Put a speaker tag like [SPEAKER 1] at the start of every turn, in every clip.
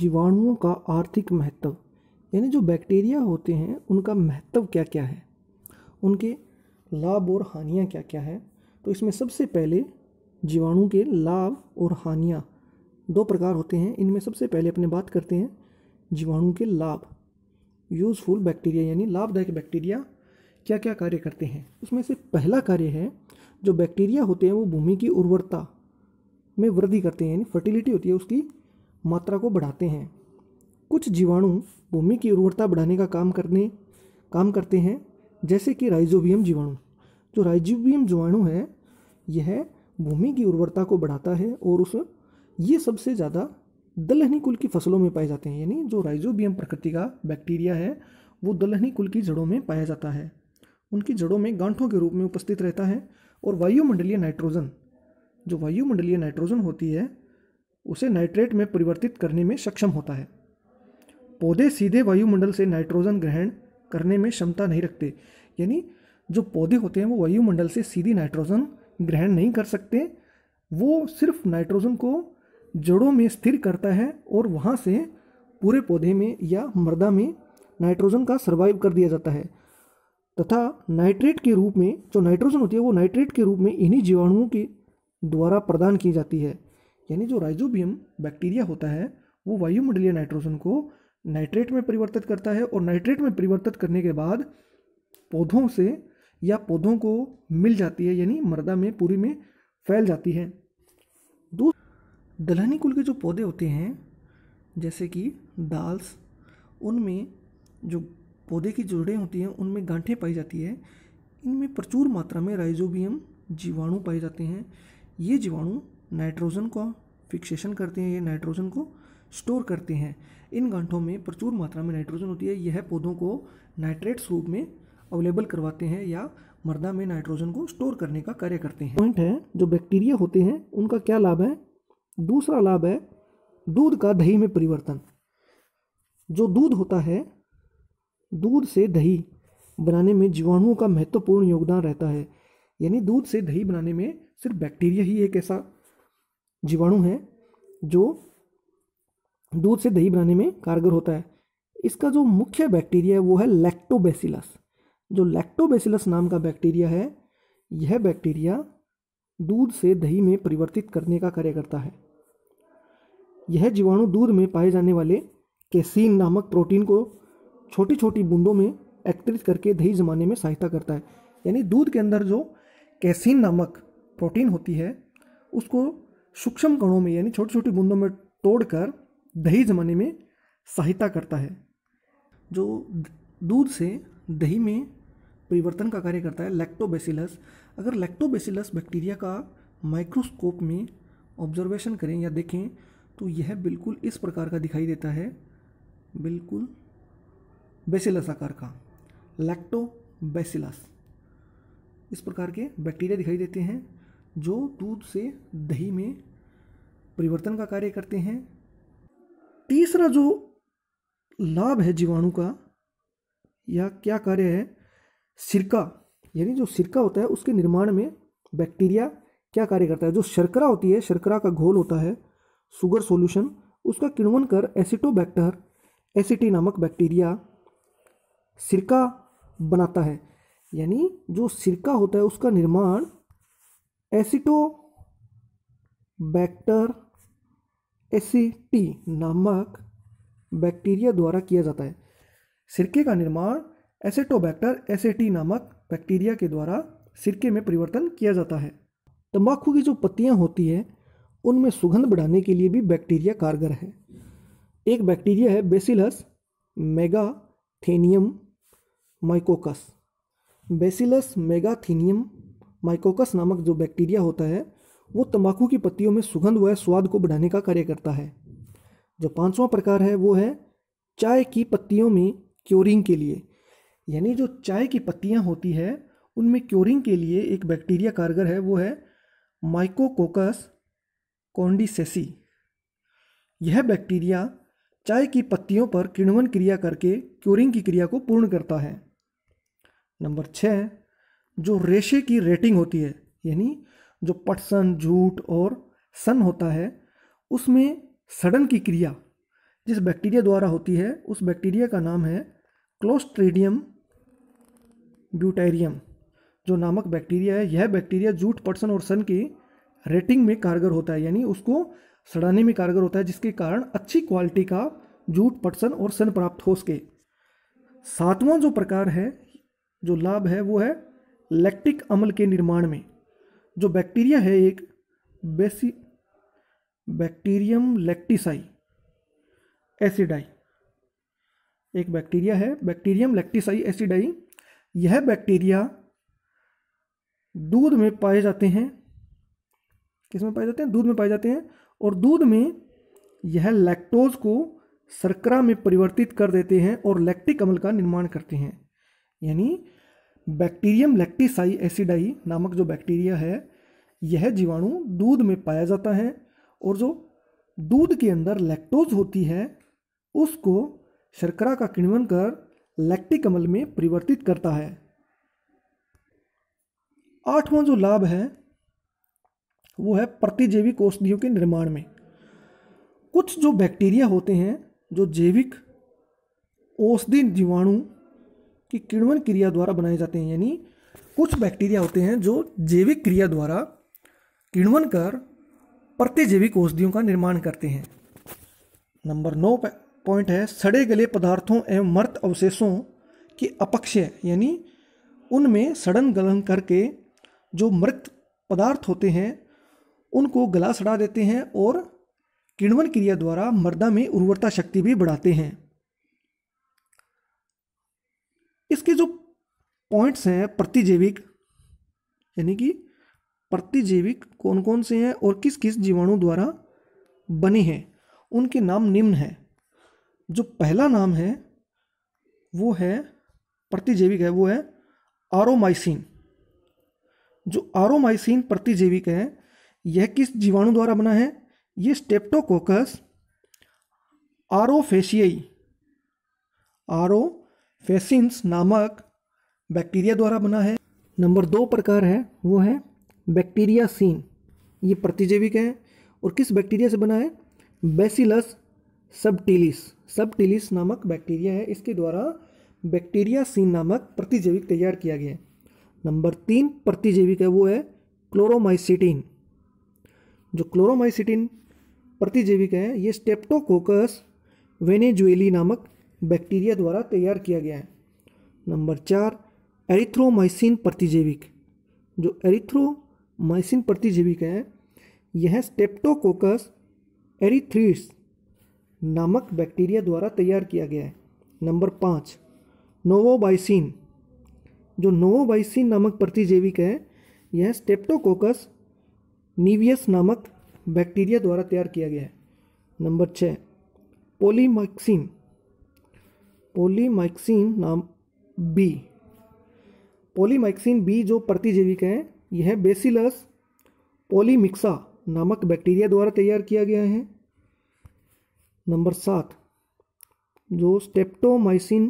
[SPEAKER 1] जीवाणुओं का आर्थिक महत्व यानी जो बैक्टीरिया होते हैं उनका महत्व क्या क्या है उनके लाभ और हानियाँ क्या क्या है तो इसमें सबसे पहले जीवाणु के लाभ और हानियाँ दो प्रकार होते हैं इनमें सबसे पहले अपने बात करते हैं जीवाणु के लाभ यूज़फुल बैक्टीरिया यानी लाभदायक बैक्टीरिया क्या क्या कार्य करते हैं उसमें से पहला कार्य है जो बैक्टीरिया होते हैं वो भूमि की उर्वरता में वृद्धि करते हैं यानी फर्टिलिटी होती है उसकी मात्रा को बढ़ाते हैं कुछ जीवाणु भूमि की उर्वरता बढ़ाने का काम करने काम करते हैं जैसे कि राइजोबियम जीवाणु जो राइजोबियम जीवाणु है यह भूमि की उर्वरता को बढ़ाता है और उस ये सबसे ज़्यादा दलहनी कुल की फसलों में पाए जाते हैं यानी जो राइजोबियम प्रकृति का बैक्टीरिया है वो दलहनी कुल की जड़ों में पाया जाता है उनकी जड़ों में गांठों के रूप में उपस्थित रहता है और वायुमंडलीय नाइट्रोजन जो वायुमंडलीय नाइट्रोजन होती है उसे नाइट्रेट में परिवर्तित करने में सक्षम होता है पौधे सीधे वायुमंडल से नाइट्रोजन ग्रहण करने में क्षमता नहीं रखते यानी जो पौधे होते हैं वो वायुमंडल से सीधी नाइट्रोजन ग्रहण नहीं कर सकते वो सिर्फ नाइट्रोजन को जड़ों में स्थिर करता है और वहाँ से पूरे पौधे में या मृदा में नाइट्रोजन का सर्वाइव कर दिया जाता है तथा नाइट्रेट के रूप में जो नाइट्रोजन होती है वो नाइट्रेट के रूप में इन्हीं जीवाणुओं के द्वारा प्रदान की जाती है यानी जो राइजोबियम बैक्टीरिया होता है वो वायुमंडलीय नाइट्रोजन को नाइट्रेट में परिवर्तित करता है और नाइट्रेट में परिवर्तित करने के बाद पौधों से या पौधों को मिल जाती है यानी मृदा में पूरी में फैल जाती है दो दलहनी कुल के जो पौधे होते हैं जैसे कि दाल्स उनमें जो पौधे की जड़ें होती हैं उनमें गांठें पाई जाती है इनमें प्रचुर मात्रा में राइजोबियम जीवाणु पाए जाते हैं ये जीवाणु नाइट्रोजन को फिक्सेशन करते हैं ये नाइट्रोजन को स्टोर करते हैं इन गांठों में प्रचुर मात्रा में नाइट्रोजन होती है यह पौधों को नाइट्रेट्स रूप में अवेलेबल करवाते हैं या मर्दा में नाइट्रोजन को स्टोर करने का कार्य करते हैं पॉइंट है जो बैक्टीरिया होते हैं उनका क्या लाभ है दूसरा लाभ है दूध का दही में परिवर्तन जो दूध होता है दूध से दही बनाने में जीवाणुओं का महत्वपूर्ण योगदान रहता है यानी दूध से दही बनाने में सिर्फ बैक्टीरिया ही एक ऐसा जीवाणु है जो दूध से दही बनाने में कारगर होता है इसका जो मुख्य बैक्टीरिया है वो है लैक्टोबेसिलस जो लैक्टोबेसिलस नाम का बैक्टीरिया है यह बैक्टीरिया दूध से दही में परिवर्तित करने का कार्य करता है यह जीवाणु दूध में पाए जाने वाले कैसीन नामक प्रोटीन को छोटी छोटी बूंदों में एकत्रित करके दही जमाने में सहायता करता है यानी दूध के अंदर जो कैसीन नामक प्रोटीन होती है उसको सूक्ष्म कणों में यानी छोटी छोटी बूंदों में तोड़कर दही जमाने में सहायता करता है जो दूध से दही में परिवर्तन का कार्य करता है लैक्टोबेसिलस अगर लैक्टोबेसिलस बैक्टीरिया का माइक्रोस्कोप में ऑब्जर्वेशन करें या देखें तो यह बिल्कुल इस प्रकार का दिखाई देता है बिल्कुल बेसिलस आकार का लैक्टोबेसिलस इस प्रकार के बैक्टीरिया दिखाई देते हैं जो दूध से दही में परिवर्तन का कार्य करते हैं तीसरा जो लाभ है जीवाणु का या क्या कार्य है सिरका यानी जो सिरका होता है उसके निर्माण में बैक्टीरिया क्या कार्य करता है जो शर्करा होती है शर्करा का घोल होता है शुगर सॉल्यूशन उसका किण्वन कर एसिटोबैक्टर एसिटी नामक बैक्टीरिया सिरका बनाता है यानी जो सिरका होता है उसका निर्माण एसिटोबैक्टर एसिटी नामक बैक्टीरिया द्वारा किया जाता है सिरके का निर्माण एसिटोबैक्टर एसेटी नामक बैक्टीरिया के द्वारा सिरके में परिवर्तन किया जाता है तंबाकू की जो पत्तियां होती हैं उनमें सुगंध बढ़ाने के लिए भी बैक्टीरिया कारगर है एक बैक्टीरिया है बेसिलस मेगाथेनियम माइकोकस बेसिलस मेगाथेनियम माइकोकस नामक जो बैक्टीरिया होता है वो तंबाकू की पत्तियों में सुगंध व स्वाद को बढ़ाने का कार्य करता है जो पाँचवा प्रकार है वो है चाय की पत्तियों में क्योरिंग के लिए यानी जो चाय की पत्तियाँ होती है उनमें क्योरिंग के लिए एक बैक्टीरिया कारगर है वो है माइकोकोकस कॉन्डिसेसी यह बैक्टीरिया चाय की पत्तियों पर किण्वन क्रिया करके क्योरिंग की क्रिया को पूर्ण करता है नंबर छः जो रेशे की रेटिंग होती है यानी जो पटसन झूठ और सन होता है उसमें सड़न की क्रिया जिस बैक्टीरिया द्वारा होती है उस बैक्टीरिया का नाम है क्लोस्ट्रेडियम ब्यूटेरियम जो नामक बैक्टीरिया है यह बैक्टीरिया जूट पटसन और सन की रेटिंग में कारगर होता है यानी उसको सड़ाने में कारगर होता है जिसके कारण अच्छी क्वालिटी का जूट पटसन और सन प्राप्त हो सके सातवां जो प्रकार है जो लाभ है वो है लैक्टिक अम्ल के निर्माण में जो बैक्टीरिया है एक बेसी बैक्टीरियम लैक्टिसाई एसिडाई एक बैक्टीरिया है बैक्टीरियम लैक्टिसाई एसिडाई यह बैक्टीरिया दूध में पाए जाते हैं किस में पाए जाते हैं दूध में पाए जाते हैं और दूध में यह लैक्टोज को शर्करा में परिवर्तित कर देते हैं और लैक्टिक अम्ल का निर्माण करते हैं यानी बैक्टीरियम लैक्टिसाई एसिडाई नामक जो बैक्टीरिया है यह जीवाणु दूध में पाया जाता है और जो दूध के अंदर लैक्टोज होती है उसको शर्करा का किण्वन कर लैक्टिक अमल में परिवर्तित करता है आठवां जो लाभ है वो है प्रतिजैविक औषधियों के निर्माण में कुछ जो बैक्टीरिया होते हैं जो जैविक औषधि जीवाणु कि किण्वन क्रिया द्वारा बनाए जाते हैं यानी कुछ बैक्टीरिया होते हैं जो जैविक क्रिया द्वारा किण्वन कर प्रतिजैविक औषधियों का निर्माण करते हैं नंबर नौ पॉइंट है सड़े गले पदार्थों एवं मृत अवशेषों के अपक्षय यानी उनमें सड़न गलन करके जो मृत पदार्थ होते हैं उनको गला सड़ा देते हैं और किण्वन क्रिया द्वारा मृदा में उर्वरता शक्ति भी बढ़ाते हैं इसके जो पॉइंट्स हैं प्रतिजैविक यानी कि प्रतिजैविक कौन कौन से हैं और किस किस जीवाणु द्वारा बने हैं उनके नाम निम्न हैं जो पहला नाम है वो है प्रतिजैविक है वो है आरोमाइसिन जो आरोमाइसिन प्रतिजैविक है यह किस जीवाणु द्वारा बना है ये स्टेप्टोकोकस आरोफेशियई आरो फेसिन्स नामक बैक्टीरिया द्वारा बना है नंबर दो प्रकार है वो है बैक्टीरिया सीन ये प्रतिजैविक है और किस बैक्टीरिया से बना है बेसिलस सबटिलिस सबटिलिस नामक बैक्टीरिया है इसके द्वारा बैक्टीरिया सीन नामक प्रतिजैविक तैयार किया गया है नंबर तीन प्रतिजैविक है वो है क्लोरोमाइसिटीन जो क्लोरोमाइसिटीन प्रतिजैविक है ये स्टेप्टोकोकस वेनेजुएली नामक बैक्टीरिया द्वारा तैयार किया गया है नंबर चार एरिथ्रोमाइसिन प्रतिजैविक जो एरिथ्रोमाइसिन प्रतिजैविक है यह स्टेप्टोकोकस एरिथ्रीस नामक बैक्टीरिया द्वारा तैयार किया गया है नंबर पाँच नोवोबाइसिन जो नोवोबाइसिन नामक प्रतिजैविक है यह स्टेप्टोकोकस नीवियस नामक बैक्टीरिया द्वारा तैयार किया गया है नंबर छः पोलीमैक्सिन पोलीमाइक्सिन नाम बी पोलीमाइक्सिन बी जो प्रतिजैविक है यह बेसिलस पोलीमिक्सा नामक बैक्टीरिया द्वारा तैयार किया गया है नंबर सात जो स्टेप्टोमाइसिन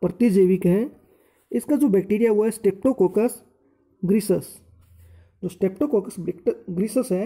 [SPEAKER 1] प्रतिजैविक है इसका जो बैक्टीरिया हुआ है स्टेप्टोकोकस ग्रीसस जो स्टेप्टोकोकस ग्रीसस है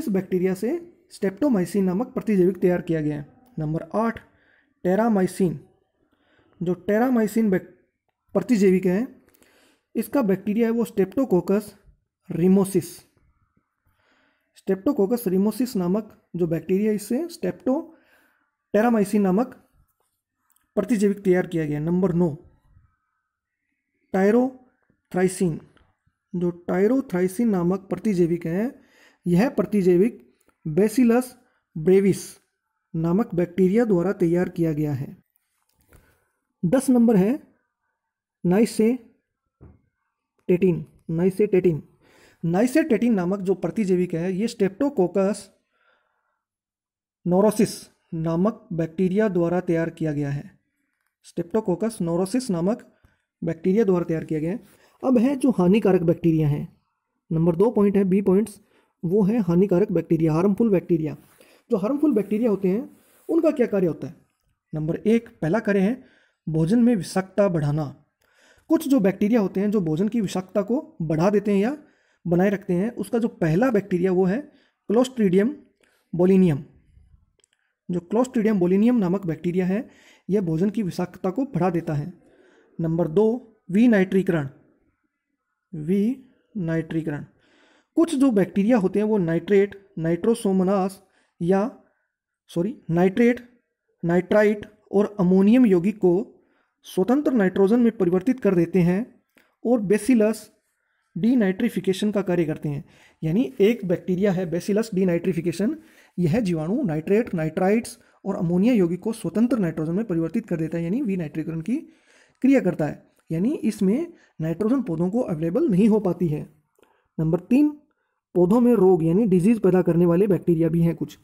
[SPEAKER 1] इस बैक्टीरिया से स्टेप्टोमाइसिन नामक प्रतिजैविक तैयार किया गया है नंबर आठ टेरामाइसिन जो टेरामाइसिन प्रतिजैविक है इसका बैक्टीरिया है वो स्टेप्टोकोकस रिमोसिस स्टेप्टोकोकस रिमोसिस नामक जो बैक्टीरिया इससे स्टेप्टो टेरामाइसिन नामक प्रतिजैविक तैयार किया गया नंबर नौ टायरोथ्राइसिन जो टायरोथ्राइसिन नामक प्रतिजैविक है यह प्रतिजैविक बेसिलस ब्रेविस नामक बैक्टीरिया द्वारा तैयार किया गया है दस नंबर है नाइस से टेटीन नाइस से टेटीन नाइस से टेटीन नामक जो प्रतिजैविक है ये स्टेप्टोकोकस नोरोसिस नामक बैक्टीरिया द्वारा तैयार किया गया है स्टेप्टोकोकस नोरोसिस नामक बैक्टीरिया द्वारा तैयार किया गया है अब है जो हानिकारक बैक्टीरिया हैं नंबर दो पॉइंट है बी पॉइंट्स वो है हानिकारक बैक्टीरिया हार्मफुल बैक्टीरिया जो हार्मफुल बैक्टीरिया होते हैं उनका क्या कार्य होता है नंबर एक पहला कार्य है भोजन में विषाक्तता बढ़ाना कुछ जो बैक्टीरिया होते हैं जो भोजन की विषाक्तता को बढ़ा देते हैं या बनाए रखते हैं उसका जो पहला बैक्टीरिया वो है क्लोस्ट्रीडियम बोलिनियम जो क्लोस्ट्रीडियम बोलिनियम नामक बैक्टीरिया है यह भोजन की विषाक्तता को बढ़ा देता है नंबर दो वी नाइट्रीकरण वी नाइट्रीकरण कुछ जो बैक्टीरिया होते हैं वो नाइट्रेट नाइट्रोसोमनास या सॉरी नाइट्रेट नाइट्राइट और अमोनियम यौगिक को स्वतंत्र नाइट्रोजन में परिवर्तित कर देते हैं और बेसिलस डीनाइट्रिफिकेशन का कार्य करते हैं यानी एक बैक्टीरिया है बेसिलस डीनाइट्रिफिकेशन यह जीवाणु नाइट्रेट नाइट्राइट्स और अमोनिया यौगिक को स्वतंत्र नाइट्रोजन में परिवर्तित कर देता है यानी वी नाइट्रीकरण की क्रिया करता है यानी इसमें नाइट्रोजन पौधों को अवेलेबल नहीं हो पाती है नंबर तीन पौधों में रोग यानी डिजीज़ पैदा करने वाले बैक्टीरिया भी हैं कुछ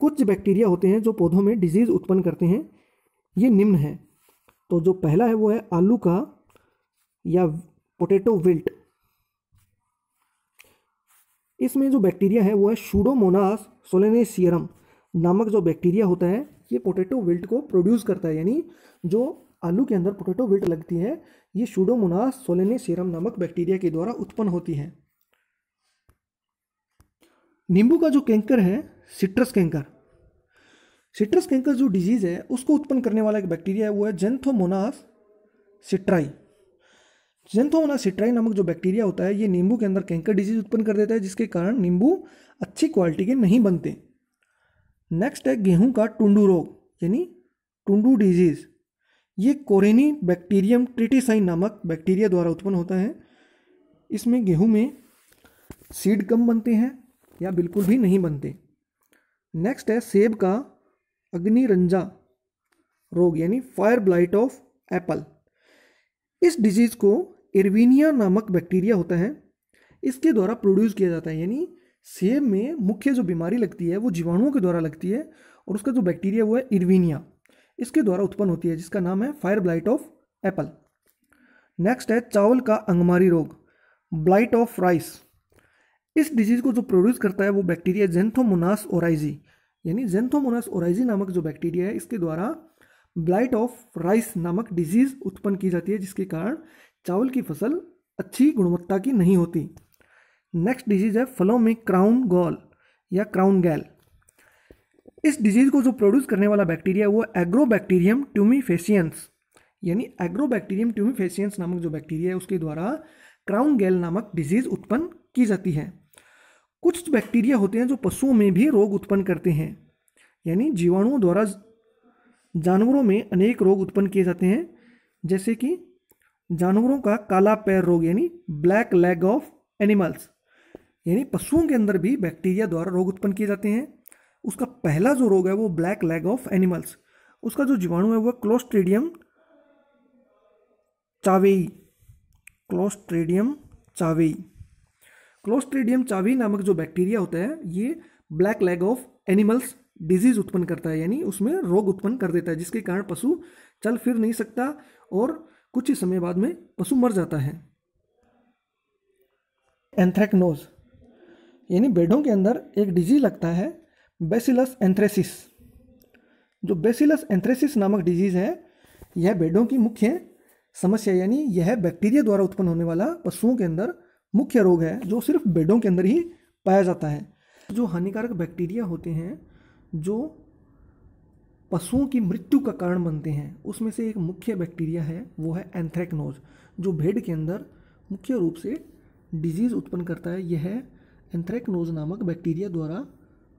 [SPEAKER 1] कुछ बैक्टीरिया होते हैं जो पौधों में डिजीज़ उत्पन्न करते हैं ये निम्न है तो जो पहला है वो है आलू का या पोटैटो विल्ट इसमें जो बैक्टीरिया है वो है शूडोमोनास सोलेनेशियरम नामक जो बैक्टीरिया होता है ये पोटैटो विल्ट को प्रोड्यूस करता है यानी जो आलू के अंदर पोटैटो विल्ट लगती है ये शूडोमोनास सोलेनेशियरम नामक बैक्टीरिया के द्वारा उत्पन्न होती है नींबू का जो कैंकर है सिट्रस कैंकर सिट्रस कैंकर जो डिजीज़ है उसको उत्पन्न करने वाला एक बैक्टीरिया है वो है जेंथोमोनास सिट्राई जेंथोमोनास सिट्राई नामक जो बैक्टीरिया होता है ये नींबू के अंदर कैंकर डिजीज उत्पन्न कर देता है जिसके कारण नींबू अच्छी क्वालिटी के नहीं बनते नेक्स्ट है गेहूं का टुंडू रोग यानी टुंडू डिजीज़ ये कोरेनी बैक्टीरियम ट्रिटिसाइन नामक बैक्टीरिया द्वारा उत्पन्न होता है इसमें गेहूं में सीड कम बनते हैं या बिल्कुल भी नहीं बनते नेक्स्ट है सेब का अग्निरंजा रोग यानी फायर ब्लाइट ऑफ एप्पल इस डिजीज़ को एरवीनिया नामक बैक्टीरिया होता है इसके द्वारा प्रोड्यूस किया जाता है यानी सेब में मुख्य जो बीमारी लगती है वो जीवाणुओं के द्वारा लगती है और उसका जो बैक्टीरिया वो है इरवीनिया इसके द्वारा उत्पन्न होती है जिसका नाम है fire blight of apple next है चावल का अंगमारी रोग ब्लाइट ऑफ राइस इस डिजीज़ को जो प्रोड्यूस करता है वो बैक्टीरिया जेंथोमोनास ओराइजी यानी जेंथोमोनस ओराइजी नामक जो बैक्टीरिया है इसके द्वारा ब्लाइट ऑफ राइस नामक डिजीज़ उत्पन्न की जाती है जिसके कारण चावल की फसल अच्छी गुणवत्ता की नहीं होती नेक्स्ट डिजीज़ है फलों में क्राउन गॉल या क्राउन गैल इस डिजीज़ को जो प्रोड्यूस करने वाला बैक्टीरिया है वो एग्रोबैक्टीरियम ट्यूमिफेसियंस यानी एग्रोबैक्टीरियम ट्यूमिफेसियंस नामक जो बैक्टीरिया है उसके द्वारा क्राउन गैल नामक डिजीज़ उत्पन्न की जाती है कुछ बैक्टीरिया होते हैं जो पशुओं में भी रोग उत्पन्न करते हैं यानी जीवाणुओं द्वारा जानवरों में अनेक रोग उत्पन्न किए जाते हैं जैसे कि जानवरों का काला पैर रोग यानी ब्लैक लेग ऑफ एनिमल्स यानी पशुओं के अंदर भी बैक्टीरिया द्वारा रोग उत्पन्न किए जाते हैं उसका पहला जो रोग है वो ब्लैक लेग ऑफ एनिमल्स उसका जो जीवाणु है वह क्लोस्ट्रेडियम चावेई क्लोस्ट्रेडियम चावेई क्लोस्ट्रीडियम चावी नामक जो बैक्टीरिया होता है ये black leg of animals disease उत्पन्न करता है यानी उसमें रोग उत्पन्न कर देता है जिसके कारण पशु चल फिर नहीं सकता और कुछ ही समय बाद में पशु मर जाता है एंथ्रेक्नोज यानी बेडों के अंदर एक डिजीज लगता है बेसिलस एंथ्रेसिस जो बेसिलस एंथ्रेसिस नामक डिजीज है यह बेडों की मुख्य समस्या यानी यह बैक्टीरिया द्वारा उत्पन्न होने वाला पशुओं के अंदर मुख्य रोग है जो सिर्फ बेडों के अंदर ही पाया जाता है जो हानिकारक बैक्टीरिया होते हैं जो पशुओं की मृत्यु का कारण बनते हैं उसमें से एक मुख्य बैक्टीरिया है वो है एंथ्रेक्नोज जो भेड़ के अंदर मुख्य रूप से डिजीज़ उत्पन्न करता है यह एंथ्रेक्नोज नामक बैक्टीरिया द्वारा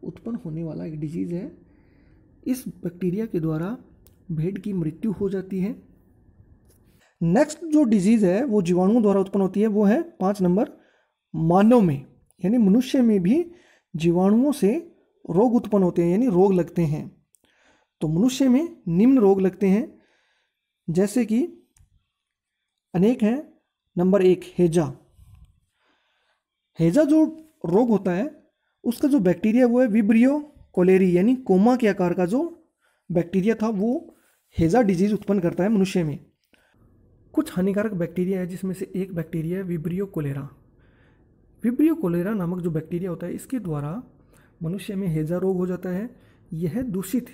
[SPEAKER 1] उत्पन्न होने वाला एक डिजीज़ है इस बैक्टीरिया के द्वारा भेड़ की मृत्यु हो जाती है नेक्स्ट जो डिजीज़ है वो जीवाणुओं द्वारा उत्पन्न होती है वो है पाँच नंबर मानव में यानी मनुष्य में भी जीवाणुओं से रोग उत्पन्न होते हैं यानी रोग लगते हैं तो मनुष्य में निम्न रोग लगते हैं जैसे कि अनेक हैं नंबर एक हेजा हेजा जो रोग होता है उसका जो बैक्टीरिया वो है विब्रियो कोलेरी यानी कोमा के आकार का जो बैक्टीरिया था वो हेजा डिजीज़ उत्पन्न करता है मनुष्य में कुछ हानिकारक बैक्टीरिया है जिसमें से एक बैक्टीरिया है विब्रियो कोलेरा विब्रियो कोलेरा नामक जो बैक्टीरिया होता है इसके द्वारा मनुष्य में हेजा रोग हो जाता है यह दूषित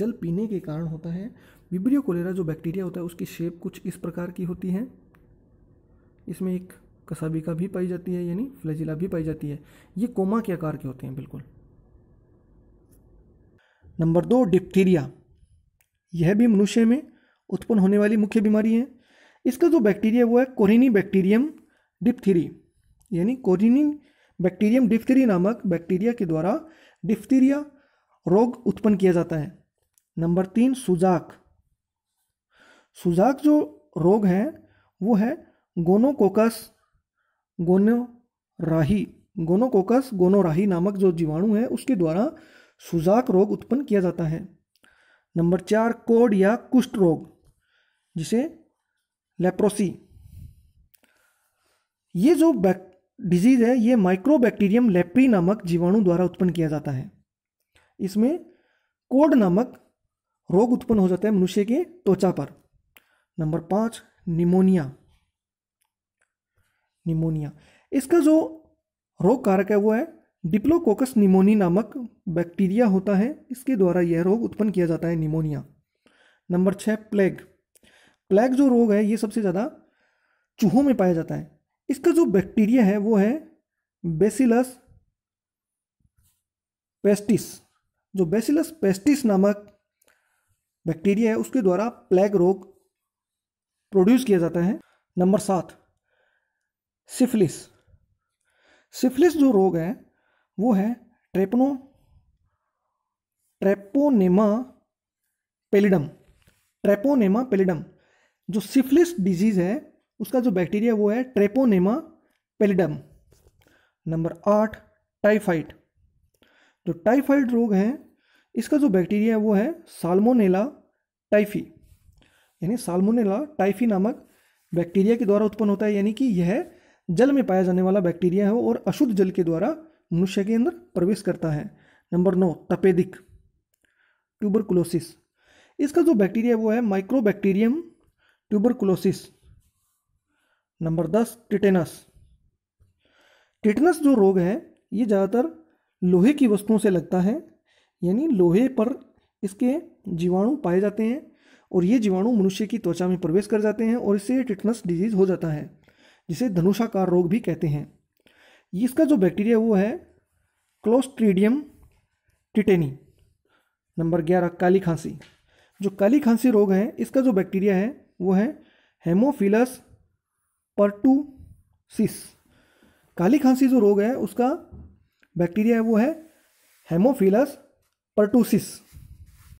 [SPEAKER 1] जल पीने के कारण होता है विब्रियो कोलेरा जो बैक्टीरिया होता है उसकी शेप कुछ इस प्रकार की होती है इसमें एक कसाबिका भी पाई जाती है यानी फ्लैजिला भी पाई जाती है ये कोमा के आकार के होते हैं बिल्कुल नंबर दो डिप्थीरिया यह भी मनुष्य में उत्पन्न होने वाली मुख्य बीमारी है इसका जो बैक्टीरिया वो है कोरिनी बैक्टीरियम डिप्थीरी यानी कोरिनी बैक्टीरियम डिप्थीरी नामक बैक्टीरिया के द्वारा डिप्थीरिया रोग उत्पन्न किया जाता है नंबर तीन सुजाक सुजाक जो रोग है वो है गोनोकोकस गोनोराही गोनोकोकस गोनोराही नामक जो जीवाणु है उसके द्वारा सुजाक रोग उत्पन्न किया जाता है नंबर चार कोड या कुष्ठ रोग जिसे लेप्रोसी ये जो डिजीज़ है ये माइक्रोबैक्टीरियम लेप्री नामक जीवाणु द्वारा उत्पन्न किया जाता है इसमें कोड नामक रोग उत्पन्न हो जाता है मनुष्य के त्वचा पर नंबर पांच निमोनिया निमोनिया इसका जो रोग कारक है वो है डिप्लोकोकस निमोनी नामक बैक्टीरिया होता है इसके द्वारा यह रोग उत्पन्न किया जाता है निमोनिया नंबर छः प्लेग प्लैग जो रोग है ये सबसे ज़्यादा चूहों में पाया जाता है इसका जो बैक्टीरिया है वो है बेसिलस पेस्टिस जो बेसिलस पेस्टिस नामक बैक्टीरिया है उसके द्वारा प्लैग रोग प्रोड्यूस किया जाता है नंबर सात सिफिलिस सिफिलिस जो रोग है वो है ट्रेपनो ट्रेपोनेमा पेलिडम ट्रेपोनेमा पेलिडम जो सिफिलिस डिजीज़ है उसका जो बैक्टीरिया वो है ट्रेपोनेमा पेलिडम नंबर आठ टाइफाइड जो टाइफाइड रोग है इसका जो बैक्टीरिया है वो है साल्मोनेला टाइफी यानी साल्मोनेला टाइफी नामक बैक्टीरिया के द्वारा उत्पन्न होता है यानी कि यह जल में पाया जाने वाला बैक्टीरिया है और अशुद्ध जल के द्वारा मनुष्य के अंदर प्रवेश करता है नंबर नौ तपेदिक ट्यूबरकुलोसिस इसका जो बैक्टीरिया वो है माइक्रोबैक्टीरियम ट्यूबरकुलोसिस नंबर दस टिटेनस टिटनस जो रोग है ये ज़्यादातर लोहे की वस्तुओं से लगता है यानी लोहे पर इसके जीवाणु पाए जाते हैं और ये जीवाणु मनुष्य की त्वचा में प्रवेश कर जाते हैं और इससे टिटनस डिजीज़ हो जाता है जिसे धनुषाकार रोग भी कहते हैं इसका जो बैक्टीरिया वो है क्लोस्ट्रीडियम टिटेनी नंबर ग्यारह काली खांसी जो काली खांसी रोग है इसका जो बैक्टीरिया है वो है हेमोफिलस परटूसिस काली खांसी जो रोग है उसका बैक्टीरिया है वो है हेमोफिलस परटूसिस